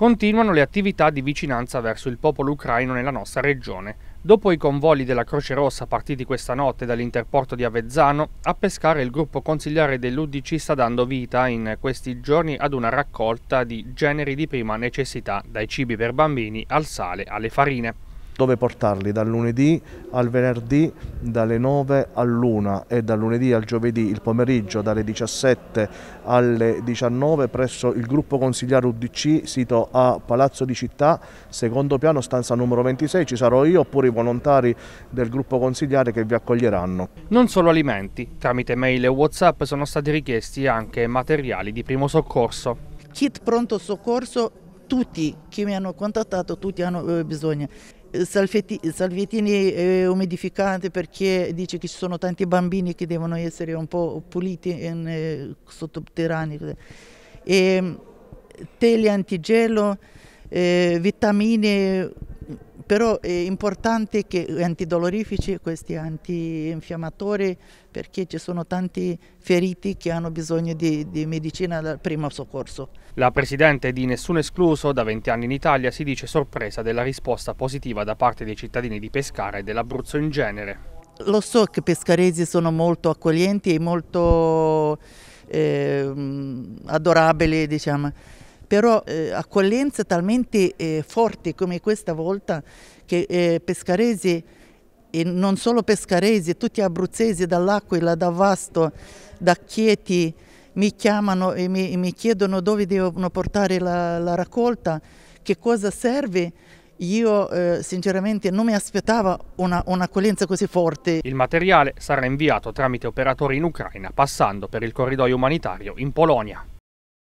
Continuano le attività di vicinanza verso il popolo ucraino nella nostra regione, dopo i convogli della Croce Rossa partiti questa notte dall'interporto di Avezzano, a pescare il gruppo consigliare dell'Udc sta dando vita in questi giorni ad una raccolta di generi di prima necessità, dai cibi per bambini al sale alle farine dove portarli dal lunedì al venerdì dalle 9 all'1 e dal lunedì al giovedì il pomeriggio dalle 17 alle 19 presso il gruppo consigliare UDC sito a Palazzo di Città, secondo piano stanza numero 26, ci sarò io oppure i volontari del gruppo consigliare che vi accoglieranno. Non solo alimenti, tramite mail e Whatsapp sono stati richiesti anche materiali di primo soccorso. Kit pronto soccorso tutti che mi hanno contattato, tutti hanno eh, bisogno. Eh, Salvetti, salviettini eh, umidificanti perché dice che ci sono tanti bambini che devono essere un po' puliti in, eh, sotterranei. E, ehm, tele antigelo, eh, vitamine però è importante che antidolorifici, questi antinfiammatori, perché ci sono tanti feriti che hanno bisogno di, di medicina dal primo soccorso. La Presidente di Nessuno Escluso, da 20 anni in Italia, si dice sorpresa della risposta positiva da parte dei cittadini di Pescara e dell'Abruzzo in genere. Lo so che i pescaresi sono molto accoglienti e molto eh, adorabili, diciamo però eh, accoglienze talmente eh, forti come questa volta che eh, pescaresi e non solo pescaresi, tutti abruzzesi dall'Aquila, da Vasto, da Chieti, mi chiamano e mi, mi chiedono dove devono portare la, la raccolta, che cosa serve. Io eh, sinceramente non mi aspettavo un'accoglienza una così forte. Il materiale sarà inviato tramite operatori in Ucraina, passando per il corridoio umanitario in Polonia.